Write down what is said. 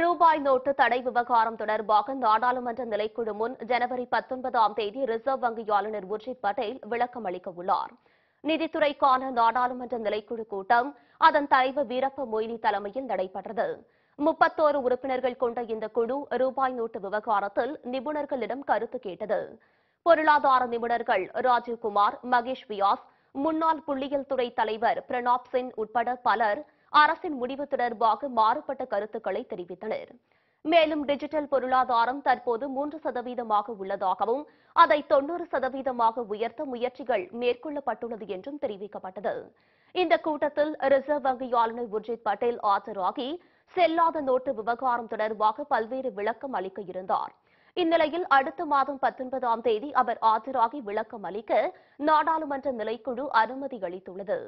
ரூபாய் நோட்டு தடை விவகாரம் தொடர்பாக நாடாளுமன்ற நிலைக்குழு முன் ஜனவரி பத்தொன்பதாம் தேதி ரிசர்வ் வங்கி ஆளுநர் உர்ஜித் பட்டேல் விளக்கம் அளிக்க உள்ளார் நிதித்துறைக்கான நாடாளுமன்ற நிலைக்குழு கூட்டம் அதன் தலைவர் வீரப்ப மொய்லி தலைமையில் நடைபெற்றது முப்பத்தோரு உறுப்பினர்கள் கொண்ட இந்த குழு ரூபாய் நோட்டு விவகாரத்தில் நிபுணர்களிடம் கருத்து கேட்டது பொருளாதார நிபுணர்கள் ராஜீவ்குமார் மகேஷ் வியாஸ் முன்னாள் புள்ளியியல் துறை தலைவர் பிரணாப் சென் உட்பட பலர் அரசின் முடிவு தொடர்பாக மாறுபட்ட கருத்துக்களை தெரிவித்தனர் மேலும் டிஜிட்டல் பொருளாதாரம் தற்போது மூன்று சதவீதமாக உள்ளதாகவும் அதை தொன்னூறு சதவீதமாக உயர்த்த முயற்சிகள் மேற்கொள்ளப்பட்டுள்ளது என்றும் தெரிவிக்கப்பட்டது இந்த கூட்டத்தில் ரிசர்வ் வங்கி ஆளுநர் உர்ஜித் பட்டேல் ஆஜராகி செல்லாத நோட்டு விவகாரம் தொடர்பாக பல்வேறு விளக்கம் அளிக்க இருந்தார் இந்நிலையில் அடுத்த மாதம் பத்தொன்பதாம் தேதி அவர் ஆஜராகி விளக்கம் அளிக்க நாடாளுமன்ற நிலைக்குழு அனுமதி அளித்துள்ளது